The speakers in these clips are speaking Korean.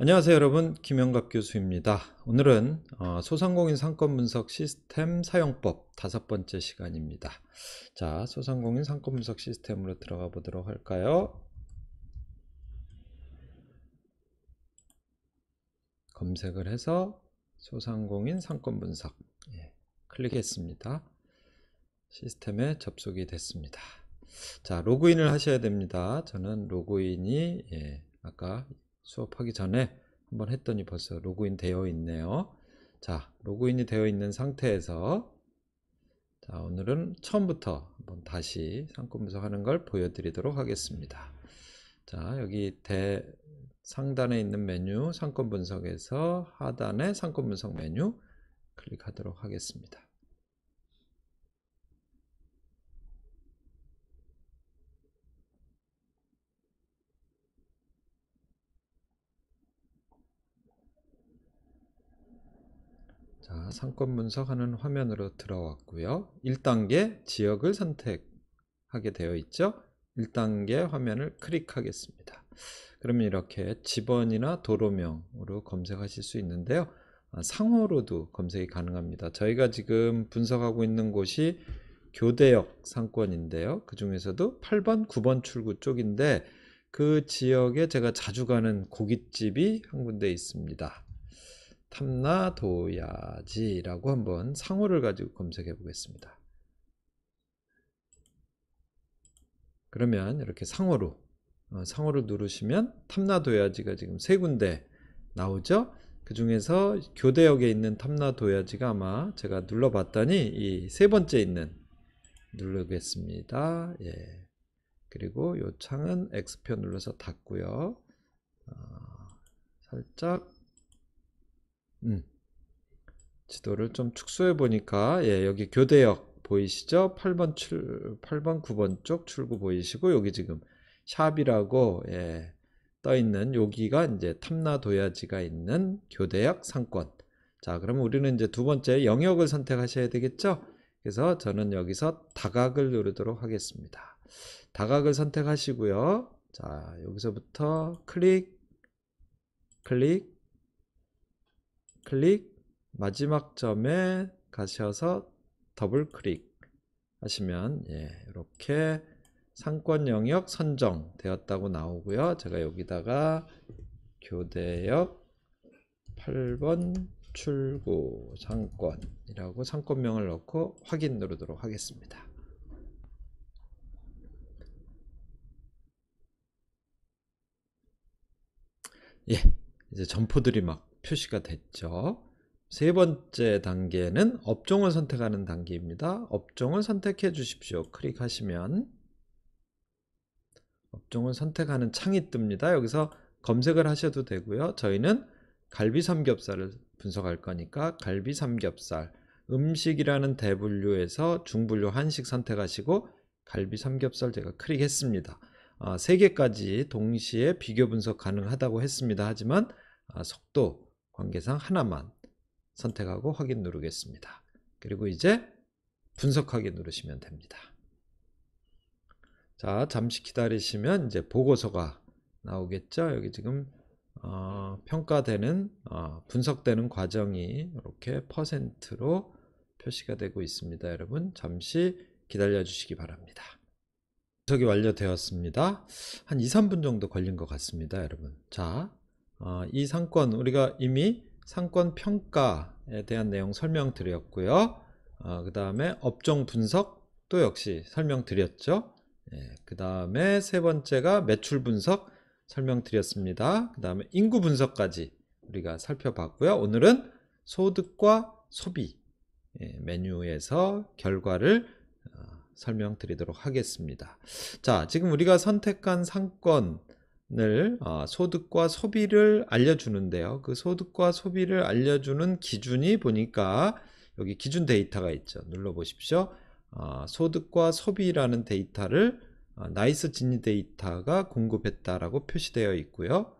안녕하세요 여러분 김영갑 교수입니다 오늘은 어, 소상공인 상권 분석 시스템 사용법 다섯 번째 시간입니다 자 소상공인 상권 분석 시스템으로 들어가 보도록 할까요 검색을 해서 소상공인 상권 분석 예, 클릭했습니다 시스템에 접속이 됐습니다 자 로그인을 하셔야 됩니다 저는 로그인이 예, 아까 수업하기 전에 한번 했더니 벌써 로그인 되어 있네요. 자, 로그인이 되어 있는 상태에서 자, 오늘은 처음부터 한번 다시 상권 분석하는 걸 보여드리도록 하겠습니다. 자, 여기 대 상단에 있는 메뉴 상권 분석에서 하단에 상권 분석 메뉴 클릭하도록 하겠습니다. 자, 상권 분석하는 화면으로 들어왔고요. 1단계 지역을 선택하게 되어 있죠. 1단계 화면을 클릭하겠습니다. 그러면 이렇게 집원이나 도로명으로 검색하실 수 있는데요. 아, 상호로도 검색이 가능합니다. 저희가 지금 분석하고 있는 곳이 교대역 상권인데요. 그 중에서도 8번, 9번 출구 쪽인데 그 지역에 제가 자주 가는 고깃집이 한 군데 있습니다. 탐나도야지라고 한번 상호를 가지고 검색해 보겠습니다. 그러면 이렇게 상호로 어, 상호를 누르시면 탐나도야지가 지금 세 군데 나오죠? 그 중에서 교대역에 있는 탐나도야지가 아마 제가 눌러봤더니 이 세 번째 있는 누르겠습니다. 예. 그리고 요 창은 X표 눌러서 닫고요. 어, 살짝 음. 지도를 좀 축소해 보니까 예, 여기 교대역 보이시죠? 8번 출 8번 9번 쪽 출구 보이시고 여기 지금 샵이라고 예, 떠 있는 여기가 이제 탐나도야지가 있는 교대역 상권. 자, 그러면 우리는 이제 두 번째 영역을 선택하셔야 되겠죠? 그래서 저는 여기서 다각을 누르도록 하겠습니다. 다각을 선택하시고요. 자, 여기서부터 클릭 클릭 클릭 마지막 점에 가셔서 더블 클릭 하시면 예, 이렇게 상권 영역 선정 되었다고 나오고요. 제가 여기다가 교대역 8번 출구 상권이라고 상권명을 넣고 확인 누르도록 하겠습니다. 예, 이제 점포들이 막 표시가 됐죠. 세 번째 단계는 업종을 선택하는 단계입니다. 업종을 선택해 주십시오. 클릭하시면 업종을 선택하는 창이 뜹니다. 여기서 검색을 하셔도 되고요. 저희는 갈비 삼겹살을 분석할 거니까 갈비 삼겹살 음식이라는 대분류에서 중분류 한식 선택하시고 갈비 삼겹살 제가 클릭했습니다. 아, 3개까지 동시에 비교 분석 가능하다고 했습니다. 하지만 아, 속도 관계상 하나만 선택하고 확인 누르겠습니다. 그리고 이제 분석하기 누르시면 됩니다. 자 잠시 기다리시면 이제 보고서가 나오겠죠. 여기 지금 어, 평가되는 어, 분석되는 과정이 이렇게 퍼센트로 표시가 되고 있습니다. 여러분 잠시 기다려 주시기 바랍니다. 분석이 완료되었습니다. 한 2, 3분 정도 걸린 것 같습니다. 여러분 자 어, 이 상권 우리가 이미 상권 평가에 대한 내용 설명드렸고요. 어, 그 다음에 업종 분석도 역시 설명드렸죠. 예, 그 다음에 세 번째가 매출 분석 설명드렸습니다. 그 다음에 인구 분석까지 우리가 살펴봤고요. 오늘은 소득과 소비 예, 메뉴에서 결과를 어, 설명드리도록 하겠습니다. 자, 지금 우리가 선택한 상권 을 어, 소득과 소비를 알려주는데요. 그 소득과 소비를 알려주는 기준이 보니까 여기 기준 데이터가 있죠. 눌러보십시오. 어, 소득과 소비라는 데이터를 어, 나이스 진리 데이터가 공급했다라고 표시되어 있고요.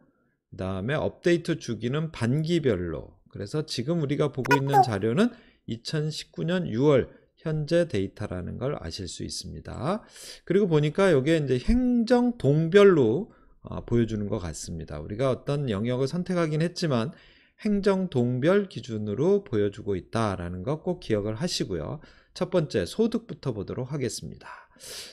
그 다음에 업데이트 주기는 반기별로 그래서 지금 우리가 보고 있는 자료는 2019년 6월 현재 데이터라는 걸 아실 수 있습니다. 그리고 보니까 여기에 이제 행정 동별로 어, 보여주는 것 같습니다. 우리가 어떤 영역을 선택하긴 했지만 행정 동별 기준으로 보여주고 있다라는 것 꼭 기억을 하시고요. 첫 번째 소득부터 보도록 하겠습니다.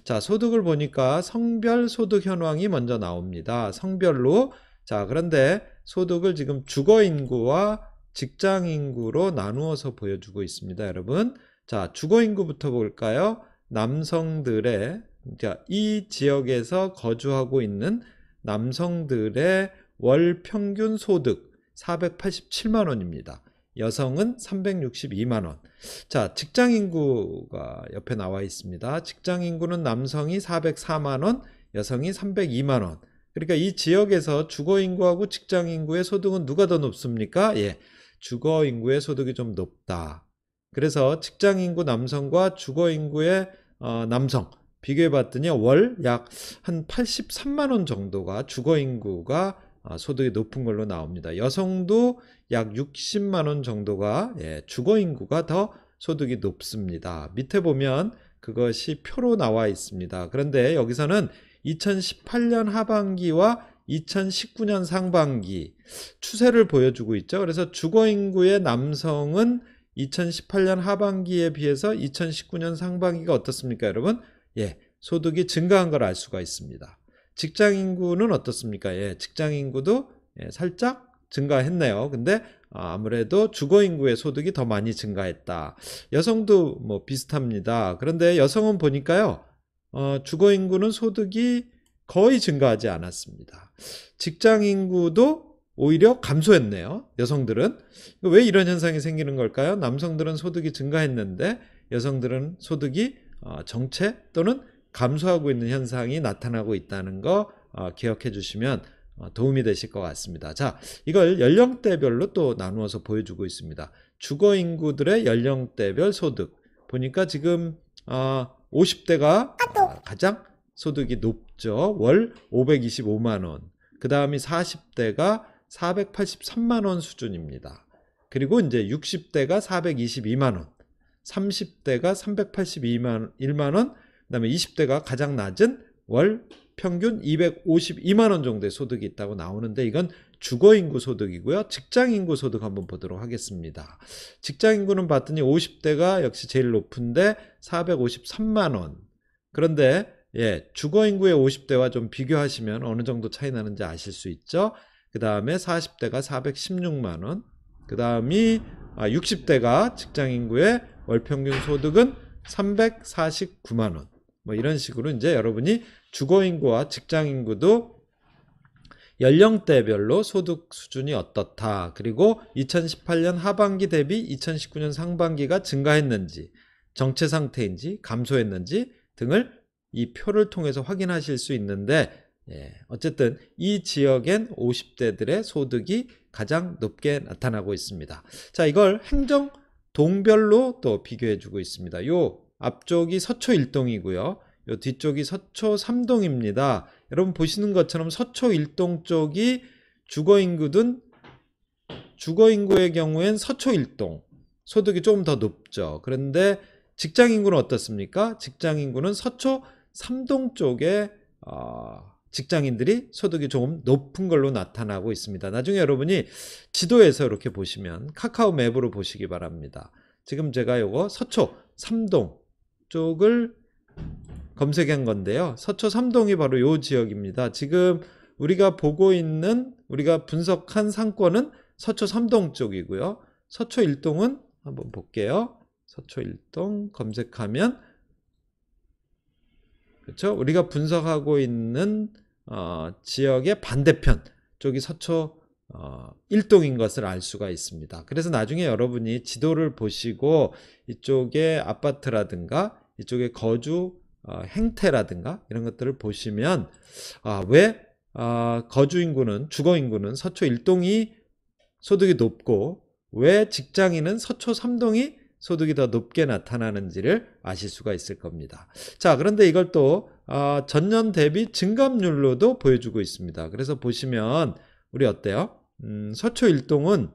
자, 소득을 보니까 성별 소득 현황이 먼저 나옵니다. 성별로 자, 그런데 소득을 지금 주거 인구와 직장 인구로 나누어서 보여주고 있습니다, 여러분. 자, 주거 인구부터 볼까요? 남성들의 그이 그러니까 지역에서 거주하고 있는 남성들의 월 평균 소득 487만 원입니다. 여성은 362만 원. 자, 직장 인구가 옆에 나와 있습니다. 직장 인구는 남성이 404만 원, 여성이 302만 원. 그러니까 이 지역에서 주거 인구하고 직장 인구의 소득은 누가 더 높습니까? 예. 주거 인구의 소득이 좀 높다. 그래서 직장 인구 남성과 주거 인구의 어, 남성 비교해봤더니 월 약 한 83만 원 정도가 주거 인구가 아, 소득이 높은 걸로 나옵니다. 여성도 약 60만 원 정도가 예, 주거 인구가 더 소득이 높습니다. 밑에 보면 그것이 표로 나와 있습니다. 그런데 여기서는 2018년 하반기와 2019년 상반기 추세를 보여주고 있죠. 그래서 주거 인구의 남성은 2018년 하반기에 비해서 2019년 상반기가 어떻습니까, 여러분? 예, 소득이 증가한 걸 알 수가 있습니다. 직장 인구는 어떻습니까? 예, 직장 인구도 예, 살짝 증가했네요. 근데 아, 아무래도 주거 인구의 소득이 더 많이 증가했다. 여성도 뭐 비슷합니다. 그런데 여성은 보니까요, 어, 주거 인구는 소득이 거의 증가하지 않았습니다. 직장 인구도 오히려 감소했네요. 여성들은 왜 이런 현상이 생기는 걸까요? 남성들은 소득이 증가했는데 여성들은 소득이 어, 정체 또는 감소하고 있는 현상이 나타나고 있다는 거 어, 기억해 주시면 어, 도움이 되실 것 같습니다. 자, 이걸 연령대별로 또 나누어서 보여주고 있습니다. 주거 인구들의 연령대별 소득 보니까 지금 50대가 가장 소득이 높죠. 월 525만 원. 그 다음이 40대가 483만 원 수준입니다. 그리고 이제 60대가 422만 원. 30대가 382만 1만 원, 그다음에 20대가 가장 낮은 월 평균 252만 원 정도의 소득이 있다고 나오는데 이건 주거 인구 소득이고요. 직장 인구 소득 한번 보도록 하겠습니다. 직장 인구는 봤더니 50대가 역시 제일 높은데 453만 원. 그런데 예, 주거 인구의 50대와 좀 비교하시면 어느 정도 차이 나는지 아실 수 있죠. 그다음에 40대가 416만 원, 그 다음이 60대가 아, 직장인구의 월평균 소득은 349만원 뭐 이런 식으로 이제 여러분이 주거인구와 직장인구도 연령대별로 소득 수준이 어떻다 그리고 2018년 하반기 대비 2019년 상반기가 증가했는지 정체 상태인지 감소했는지 등을 이 표를 통해서 확인하실 수 있는데 예, 어쨌든 이 지역엔 50대들의 소득이 가장 높게 나타나고 있습니다. 자, 이걸 행정 동별로 또 비교해 주고 있습니다. 요 앞쪽이 서초 1동이고요. 요 뒤쪽이 서초 3동입니다. 여러분 보시는 것처럼 서초 1동 쪽이 주거 인구든 주거 인구의 경우엔 서초 1동 소득이 조금 더 높죠. 그런데 직장 인구는 어떻습니까? 직장 인구는 서초 3동 쪽에 어, 직장인들이 소득이 조금 높은 걸로 나타나고 있습니다. 나중에 여러분이 지도에서 이렇게 보시면 카카오 맵으로 보시기 바랍니다. 지금 제가 이거 서초 3동 쪽을 검색한 건데요. 서초 3동이 바로 요 지역입니다. 지금 우리가 보고 있는 우리가 분석한 상권은 서초 3동 쪽이고요. 서초 1동은 한번 볼게요. 서초 1동 검색하면 그렇죠? 우리가 분석하고 있는 어, 지역의 반대편 쪽이 서초 어, 일동인 것을 알 수가 있습니다. 그래서 나중에 여러분이 지도를 보시고 이쪽에 아파트라든가 이쪽에 거주 어, 행태라든가 이런 것들을 보시면 아, 왜 아, 거주 인구는 주거 인구는 서초 1동이 소득이 높고 왜 직장인은 서초 3동이 소득이 더 높게 나타나는지를 아실 수가 있을 겁니다. 자, 그런데 이걸 또 어, 전년 대비 증감률로도 보여주고 있습니다. 그래서 보시면 우리 어때요? 음, 서초 1동은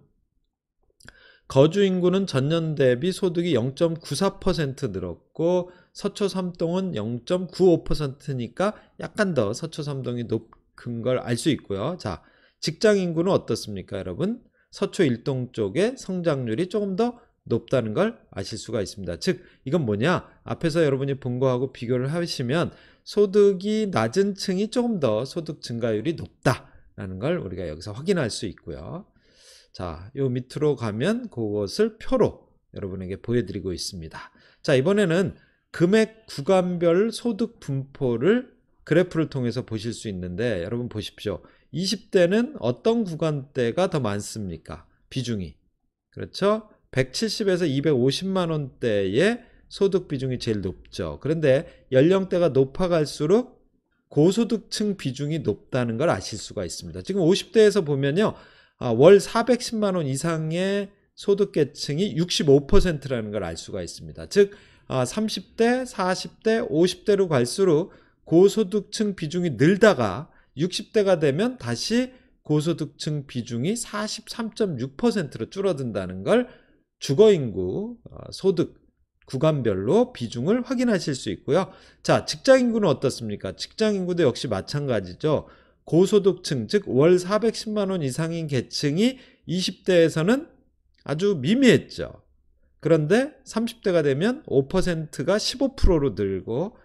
거주 인구는 전년 대비 소득이 0.94% 늘었고 서초 3동은 0.95%니까 약간 더 서초 3동이 높은 걸 알 수 있고요. 자, 직장 인구는 어떻습니까, 여러분? 서초 1동 쪽의 성장률이 조금 더 높다는 걸 아실 수가 있습니다. 즉 이건 뭐냐? 앞에서 여러분이 본 거하고 비교를 하시면 소득이 낮은 층이 조금 더 소득 증가율이 높다라는 걸 우리가 여기서 확인할 수 있고요. 자, 요 밑으로 가면 그것을 표로 여러분에게 보여드리고 있습니다. 자, 이번에는 금액 구간별 소득 분포를 그래프를 통해서 보실 수 있는데 여러분 보십시오. 20대는 어떤 구간대가 더 많습니까? 비중이. 그렇죠? 170에서 250만 원대의 소득 비중이 제일 높죠. 그런데 연령대가 높아갈수록 고소득층 비중이 높다는 걸 아실 수가 있습니다. 지금 50대에서 보면요. 아, 월 410만 원 이상의 소득 계층이 65%라는 걸 알 수가 있습니다. 즉 아, 30대, 40대, 50대로 갈수록 고소득층 비중이 늘다가 60대가 되면 다시 고소득층 비중이 43.6%로 줄어든다는 걸 주거인구, 어, 소득, 구간별로 비중을 확인하실 수 있고요. 자, 직장인구는 어떻습니까? 직장인구도 역시 마찬가지죠. 고소득층, 즉 월 410만원 이상인 계층이 20대에서는 아주 미미했죠. 그런데 30대가 되면 5%가 15%로 늘고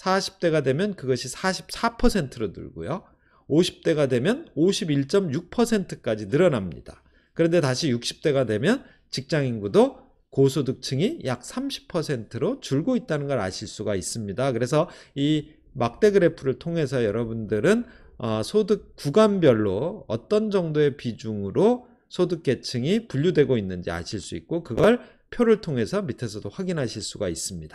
40대가 되면 그것이 44%로 늘고요. 50대가 되면 51.6%까지 늘어납니다. 그런데 다시 60대가 되면 직장 인구도 고소득층이 약 30%로 줄고 있다는 걸 아실 수가 있습니다. 그래서 이 막대 그래프를 통해서 여러분들은 어, 소득 구간별로 어떤 정도의 비중으로 소득 계층이 분류되고 있는지 아실 수 있고 그걸 표를 통해서 밑에서도 확인하실 수가 있습니다.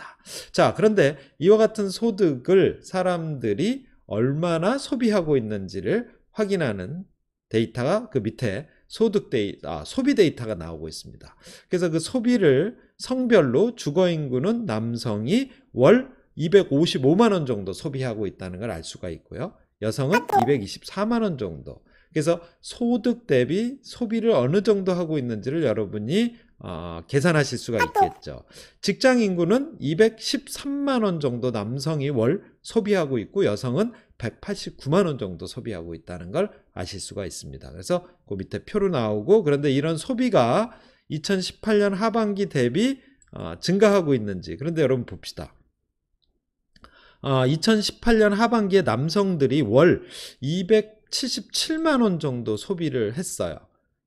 자, 그런데 이와 같은 소득을 사람들이 얼마나 소비하고 있는지를 확인하는 데이터가 그 밑에 소득 데이, 아, 소비 데이터가 나오고 있습니다. 그래서 그 소비를 성별로 주거 인구는 남성이 월 255만 원 정도 소비하고 있다는 걸 알 수가 있고요. 여성은 224만 원 정도. 그래서 소득 대비 소비를 어느 정도 하고 있는지를 여러분이 어, 계산하실 수가 있겠죠. 직장 인구는 213만 원 정도 남성이 월 소비하고 있고 여성은 189만 원 정도 소비하고 있다는 걸 아실 수가 있습니다. 그래서 그 밑에 표로 나오고 그런데 이런 소비가 2018년 하반기 대비 어, 증가하고 있는지 그런데 여러분 봅시다. 어, 2018년 하반기에 남성들이 월 277만 원 정도 소비를 했어요.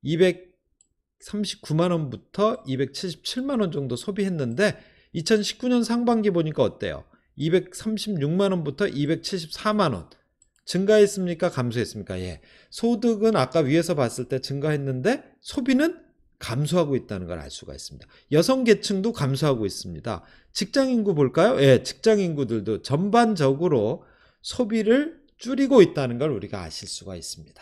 239만 원부터 277만 원 정도 소비했는데 2019년 상반기 보니까 어때요? 236만 원부터 274만 원 증가했습니까? 감소했습니까? 예. 소득은 아까 위에서 봤을 때 증가했는데 소비는 감소하고 있다는 걸 알 수가 있습니다. 여성 계층도 감소하고 있습니다. 직장 인구 볼까요? 예, 직장 인구들도 전반적으로 소비를 줄이고 있다는 걸 우리가 아실 수가 있습니다.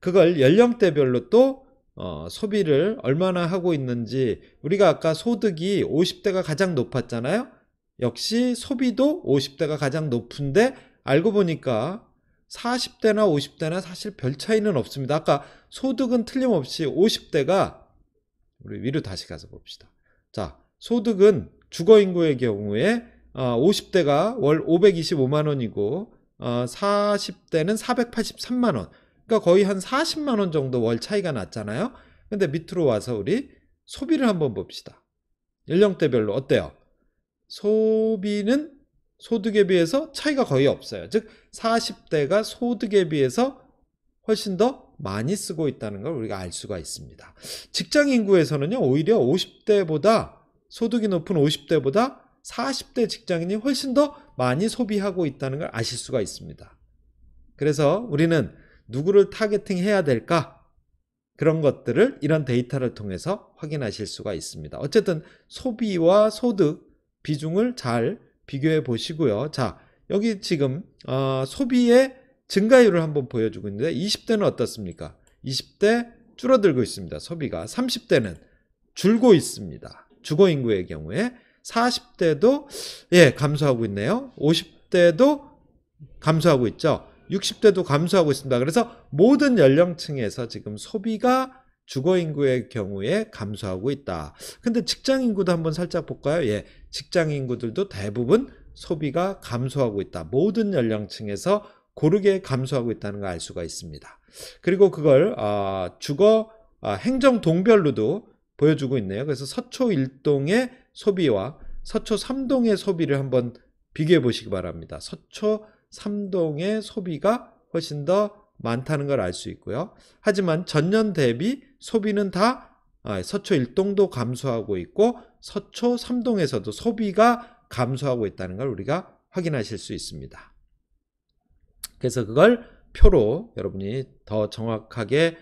그걸 연령대별로 또 어, 소비를 얼마나 하고 있는지 우리가 아까 소득이 50대가 가장 높았잖아요. 역시 소비도 50대가 가장 높은데 알고 보니까 40대나 50대나 사실 별 차이는 없습니다. 아까 소득은 틀림없이 50대가 우리 위로 다시 가서 봅시다. 자, 소득은 주거 인구의 경우에 50대가 어, 월 525만 원이고 40대는 어, 483만 원. 그러니까 거의 한 40만 원 정도 월 차이가 났잖아요. 근데 밑으로 와서 우리 소비를 한번 봅시다. 연령대별로 어때요? 소비는 소득에 비해서 차이가 거의 없어요. 즉 40대가 소득에 비해서 훨씬 더 많이 쓰고 있다는 걸 우리가 알 수가 있습니다. 직장 인구에서는요. 오히려 50대보다 소득이 높은 50대보다 40대 직장인이 훨씬 더 많이 소비하고 있다는 걸 아실 수가 있습니다. 그래서 우리는 누구를 타겟팅해야 될까? 그런 것들을 이런 데이터를 통해서 확인하실 수가 있습니다. 어쨌든 소비와 소득 비중을 잘 비교해 보시고요. 자, 여기 지금 어, 소비의 증가율을 한번 보여주고 있는데 20대는 어떻습니까? 20대 줄어들고 있습니다. 소비가 30대는 줄고 있습니다. 주거 인구의 경우에 40대도 예 감소하고 있네요. 50대도 감소하고 있죠. 60대도 감소하고 있습니다. 그래서 모든 연령층에서 지금 소비가 주거 인구의 경우에 감소하고 있다. 근데 직장 인구도 한번 살짝 볼까요? 예. 직장 인구들도 대부분 소비가 감소하고 있다. 모든 연령층에서 고르게 감소하고 있다는 걸 알 수가 있습니다. 그리고 그걸 어, 주거 어, 행정 동별로도 보여주고 있네요. 그래서 서초 1동의 소비와 서초 3동의 소비를 한번 비교해 보시기 바랍니다. 서초 3동의 소비가 훨씬 더 많다는 걸 알 수 있고요. 하지만 전년 대비 소비는 다 아, 서초 1동도 감소하고 있고 서초 삼동에서도 소비가 감소하고 있다는 걸 우리가 확인하실 수 있습니다. 그래서 그걸 표로 여러분이 더 정확하게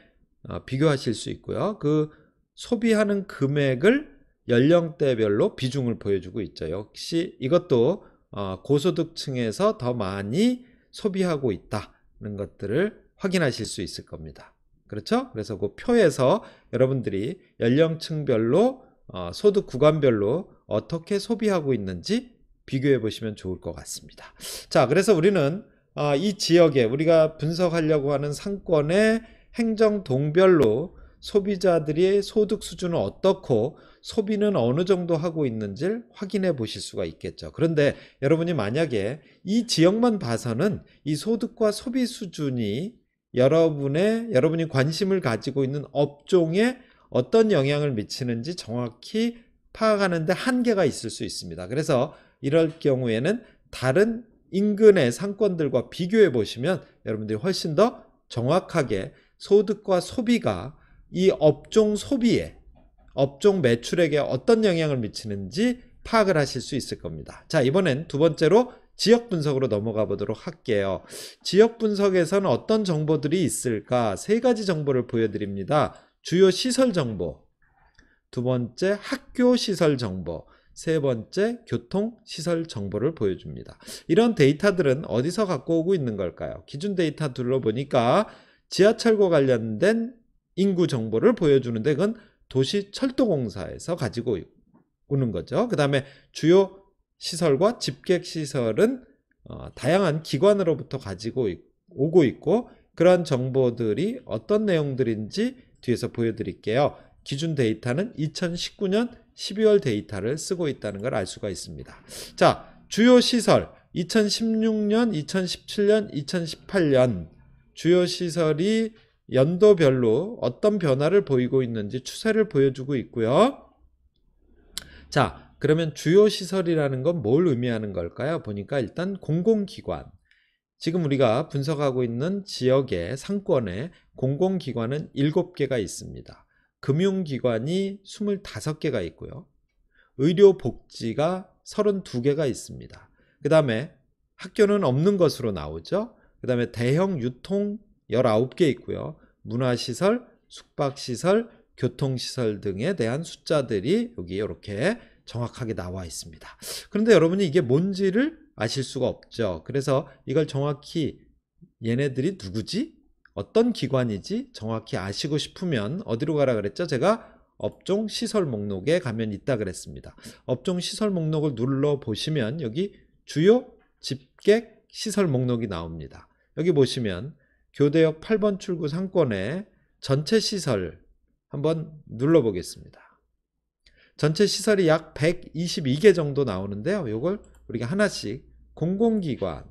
어, 비교하실 수 있고요. 그 소비하는 금액을 연령대별로 비중을 보여주고 있죠. 역시 이것도 어, 고소득층에서 더 많이 소비하고 있다는 것들을 확인하실 수 있을 겁니다. 그렇죠? 그래서 그 표에서 여러분들이 연령층별로 어, 소득 구간별로 어떻게 소비하고 있는지 비교해 보시면 좋을 것 같습니다. 자, 그래서 우리는 어, 이 지역에 우리가 분석하려고 하는 상권의 행정 동별로 소비자들의 소득 수준은 어떻고 소비는 어느 정도 하고 있는지를 확인해 보실 수가 있겠죠. 그런데 여러분이 만약에 이 지역만 봐서는 이 소득과 소비 수준이 여러분의 여러분이 관심을 가지고 있는 업종의 어떤 영향을 미치는지 정확히 파악하는데 한계가 있을 수 있습니다. 그래서 이럴 경우에는 다른 인근의 상권들과 비교해 보시면 여러분들이 훨씬 더 정확하게 소득과 소비가 이 업종 소비에 업종 매출액에 어떤 영향을 미치는지 파악을 하실 수 있을 겁니다. 자 이번엔 두 번째로 지역 분석으로 넘어가 보도록 할게요. 지역 분석에서는 어떤 정보들이 있을까 세 가지 정보를 보여드립니다. 주요 시설 정보, 두 번째 학교 시설 정보, 세 번째 교통 시설 정보를 보여줍니다. 이런 데이터들은 어디서 갖고 오고 있는 걸까요? 기준 데이터 둘러보니까 지하철과 관련된 인구 정보를 보여주는데 그건 도시철도공사에서 가지고 오는 거죠. 그 다음에 주요 시설과 집객시설은 어, 다양한 기관으로부터 가지고 있, 오고 있고 그러한 정보들이 어떤 내용들인지 뒤에서 보여드릴게요. 기준 데이터는 2019년 12월 데이터를 쓰고 있다는 걸 알 수가 있습니다. 자, 주요 시설 2016년, 2017년, 2018년 주요 시설이 연도별로 어떤 변화를 보이고 있는지 추세를 보여주고 있고요. 자, 그러면 주요 시설이라는 건 뭘 의미하는 걸까요? 보니까 일단 공공기관, 지금 우리가 분석하고 있는 지역의 상권에 공공기관은 7개가 있습니다. 금융기관이 25개가 있고요. 의료복지가 32개가 있습니다. 그 다음에 학교는 없는 것으로 나오죠. 그 다음에 대형 유통 19개 있고요. 문화시설, 숙박시설, 교통시설 등에 대한 숫자들이 여기 이렇게 정확하게 나와 있습니다. 그런데 여러분이 이게 뭔지를 아실 수가 없죠. 그래서 이걸 정확히 얘네들이 누구지? 어떤 기관이지 정확히 아시고 싶으면 어디로 가라 그랬죠? 제가 업종 시설 목록에 가면 있다 그랬습니다. 업종 시설 목록을 눌러 보시면 여기 주요 집객 시설 목록이 나옵니다. 여기 보시면 교대역 8번 출구 상권에 전체 시설 한번 눌러 보겠습니다. 전체 시설이 약 122개 정도 나오는데요. 이걸 우리가 하나씩 공공기관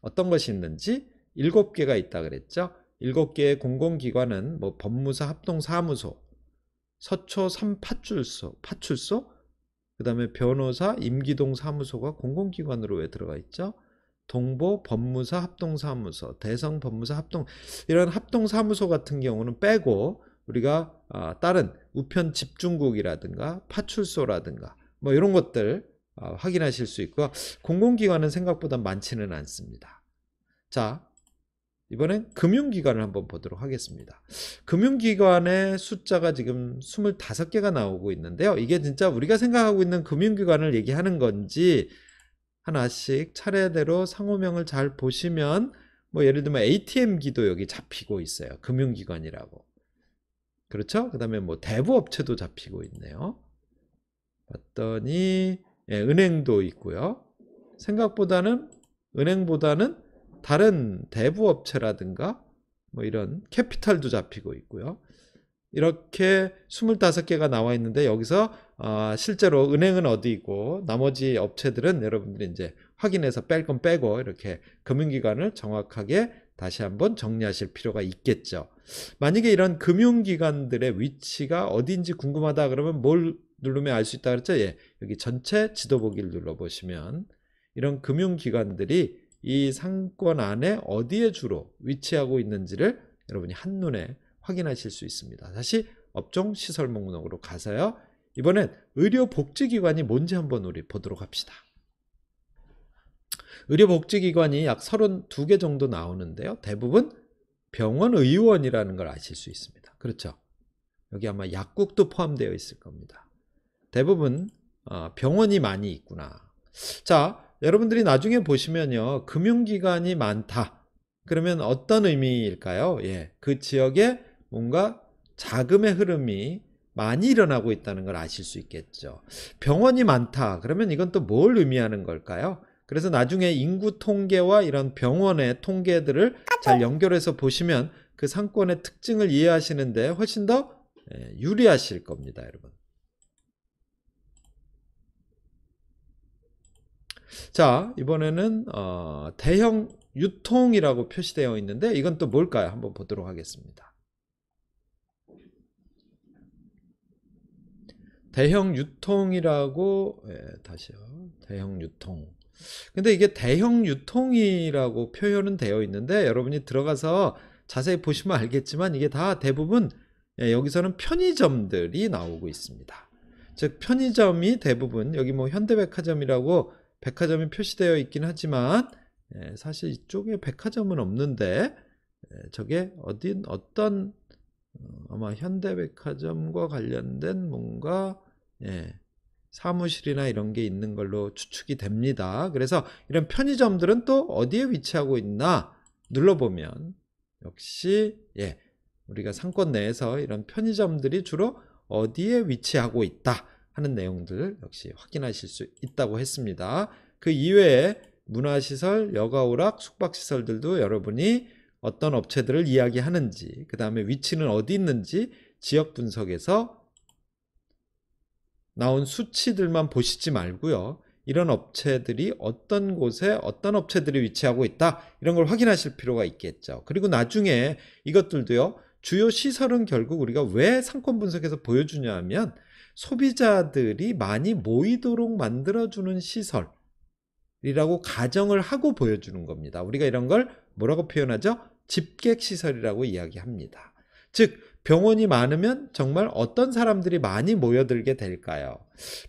어떤 것이 있는지 일곱 개가 있다 그랬죠. 일곱 개의 공공기관은 뭐 법무사, 합동사무소, 서초 3파출소, 파출소, 그 다음에 변호사, 임기동 사무소가 공공기관으로 왜 들어가 있죠? 동보, 법무사, 합동사무소, 대성, 법무사, 합동 이런 합동사무소 같은 경우는 빼고 우리가 아, 다른 우편 집중국이라든가 파출소라든가 뭐 이런 것들 아, 확인하실 수 있고 공공기관은 생각보다 많지는 않습니다. 자, 이번엔 금융기관을 한번 보도록 하겠습니다. 금융기관의 숫자가 지금 25개가 나오고 있는데요. 이게 진짜 우리가 생각하고 있는 금융기관을 얘기하는 건지 하나씩 차례대로 상호명을 잘 보시면 뭐 예를 들면 ATM기도 여기 잡히고 있어요. 금융기관이라고. 그렇죠? 그 다음에 뭐 대부업체도 잡히고 있네요. 봤더니 예, 은행도 있고요. 생각보다는 은행보다는 다른 대부업체라든가 뭐 이런 캐피탈도 잡히고 있고요. 이렇게 25개가 나와 있는데 여기서 어 실제로 은행은 어디 있고 나머지 업체들은 여러분들이 이제 확인해서 뺄 건 빼고 이렇게 금융기관을 정확하게 다시 한번 정리하실 필요가 있겠죠. 만약에 이런 금융기관들의 위치가 어디인지 궁금하다 그러면 뭘 누르면 알 수 있다 그랬죠? 예. 여기 전체 지도 보기를 눌러 보시면 이런 금융기관들이 이 상권 안에 어디에 주로 위치하고 있는지를 여러분이 한눈에 확인하실 수 있습니다. 다시 업종 시설 목록으로 가서요. 이번엔 의료복지기관이 뭔지 한번 우리 보도록 합시다. 의료복지기관이 약 32개 정도 나오는데요. 대부분 병원의원이라는 걸 아실 수 있습니다. 그렇죠? 여기 아마 약국도 포함되어 있을 겁니다. 대부분 어, 병원이 많이 있구나. 자, 여러분들이 나중에 보시면요. 금융기관이 많다. 그러면 어떤 의미일까요? 예. 그 지역에 뭔가 자금의 흐름이 많이 일어나고 있다는 걸 아실 수 있겠죠. 병원이 많다. 그러면 이건 또 뭘 의미하는 걸까요? 그래서 나중에 인구 통계와 이런 병원의 통계들을 잘 연결해서 보시면 그 상권의 특징을 이해하시는데 훨씬 더 예, 유리하실 겁니다, 여러분. 자 이번에는 어, 대형 유통이라고 표시되어 있는데 이건 또 뭘까요? 한번 보도록 하겠습니다. 대형 유통이라고 예, 다시요. 대형 유통. 근데 이게 대형 유통이라고 표현은 되어 있는데 여러분이 들어가서 자세히 보시면 알겠지만 이게 다 대부분 예, 여기서는 편의점들이 나오고 있습니다. 즉 편의점이 대부분 여기 뭐 현대백화점이라고 백화점이 표시되어 있긴 하지만 예, 사실 이쪽에 백화점은 없는데 예, 저게 어딘 어떤 어, 아마 현대백화점과 관련된 뭔가 예, 사무실이나 이런 게 있는 걸로 추측이 됩니다. 그래서 이런 편의점들은 또 어디에 위치하고 있나 눌러보면 역시 예, 우리가 상권 내에서 이런 편의점들이 주로 어디에 위치하고 있다. 하는 내용들 역시 확인하실 수 있다고 했습니다. 그 이외에 문화시설, 여가오락, 숙박시설들도 여러분이 어떤 업체들을 이야기하는지 그 다음에 위치는 어디 있는지 지역 분석에서 나온 수치들만 보시지 말고요. 이런 업체들이 어떤 곳에 어떤 업체들이 위치하고 있다 이런 걸 확인하실 필요가 있겠죠. 그리고 나중에 이것들도요. 주요 시설은 결국 우리가 왜 상권 분석에서 보여주냐 하면 소비자들이 많이 모이도록 만들어주는 시설이라고 가정을 하고 보여주는 겁니다. 우리가 이런 걸 뭐라고 표현하죠? 집객시설이라고 이야기합니다. 즉, 병원이 많으면 정말 어떤 사람들이 많이 모여들게 될까요?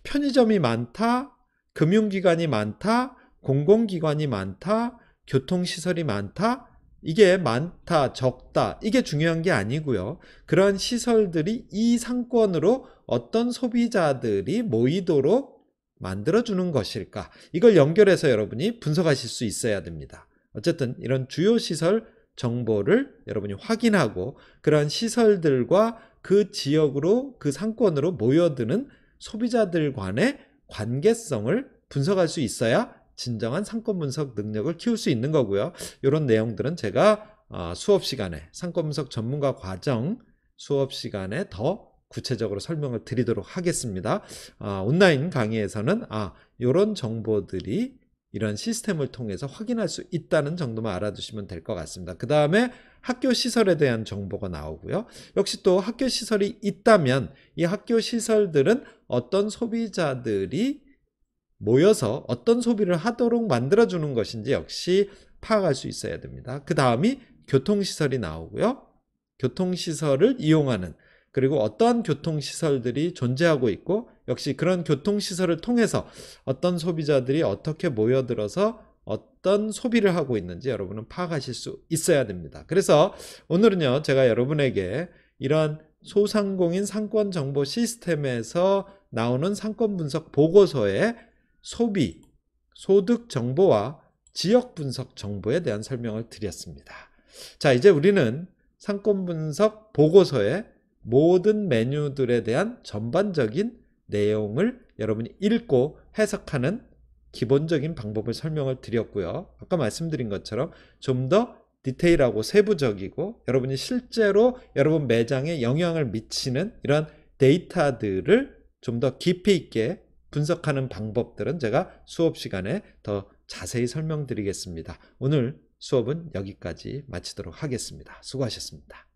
편의점이 많다, 금융기관이 많다, 공공기관이 많다, 교통시설이 많다, 이게 많다, 적다, 이게 중요한 게 아니고요. 그러한 시설들이 이 상권으로 어떤 소비자들이 모이도록 만들어주는 것일까? 이걸 연결해서 여러분이 분석하실 수 있어야 됩니다. 어쨌든 이런 주요 시설 정보를 여러분이 확인하고 그러한 시설들과 그 지역으로 그 상권으로 모여드는 소비자들 간의 관계성을 분석할 수 있어야 진정한 상권 분석 능력을 키울 수 있는 거고요. 이런 내용들은 제가 어, 수업 시간에 상권 분석 전문가 과정 수업 시간에 더 구체적으로 설명을 드리도록 하겠습니다. 어, 온라인 강의에서는 아 이런 정보들이 이런 시스템을 통해서 확인할 수 있다는 정도만 알아두시면 될 것 같습니다. 그 다음에 학교 시설에 대한 정보가 나오고요. 역시 또 학교 시설이 있다면 이 학교 시설들은 어떤 소비자들이 모여서 어떤 소비를 하도록 만들어주는 것인지 역시 파악할 수 있어야 됩니다. 그 다음이 교통시설이 나오고요. 교통시설을 이용하는 그리고 어떠한 교통시설들이 존재하고 있고 역시 그런 교통시설을 통해서 어떤 소비자들이 어떻게 모여들어서 어떤 소비를 하고 있는지 여러분은 파악하실 수 있어야 됩니다. 그래서 오늘은요 제가 여러분에게 이런 소상공인 상권 정보 시스템에서 나오는 상권 분석 보고서에 소비, 소득 정보와 지역 분석 정보에 대한 설명을 드렸습니다. 자, 이제 우리는 상권 분석 보고서의 모든 메뉴들에 대한 전반적인 내용을 여러분이 읽고 해석하는 기본적인 방법을 설명을 드렸고요. 아까 말씀드린 것처럼 좀 더 디테일하고 세부적이고 여러분이 실제로 여러분 매장에 영향을 미치는 이런 데이터들을 좀 더 깊이 있게 분석하는 방법들은 제가 수업 시간에 더 자세히 설명드리겠습니다. 오늘 수업은 여기까지 마치도록 하겠습니다. 수고하셨습니다.